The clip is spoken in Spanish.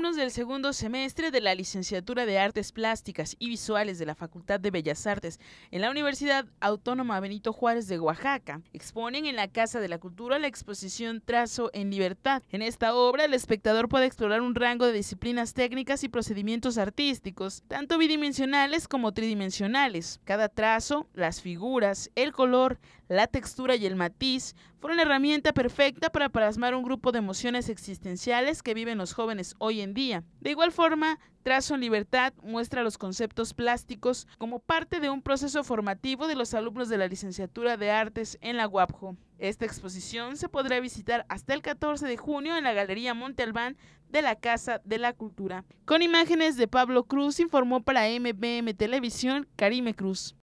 alumnos del segundo semestre de la Licenciatura de Artes Plásticas y Visuales de la Facultad de Bellas Artes en la Universidad Autónoma Benito Juárez de Oaxaca exponen en la Casa de la Cultura la exposición Trazo en Libertad. En esta obra, el espectador puede explorar un rango de disciplinas técnicas y procedimientos artísticos, tanto bidimensionales como tridimensionales. Cada trazo, las figuras, el color, la textura y el matiz fueron la herramienta perfecta para plasmar un grupo de emociones existenciales que viven los jóvenes hoy en día. De igual forma, Trazo en Libertad muestra los conceptos plásticos como parte de un proceso formativo de los alumnos de la licenciatura de artes en la UAPJO. Esta exposición se podrá visitar hasta el 14 de junio en la Galería Monte de la Casa de la Cultura. Con imágenes de Pablo Cruz informó para MBM Televisión Karime Cruz.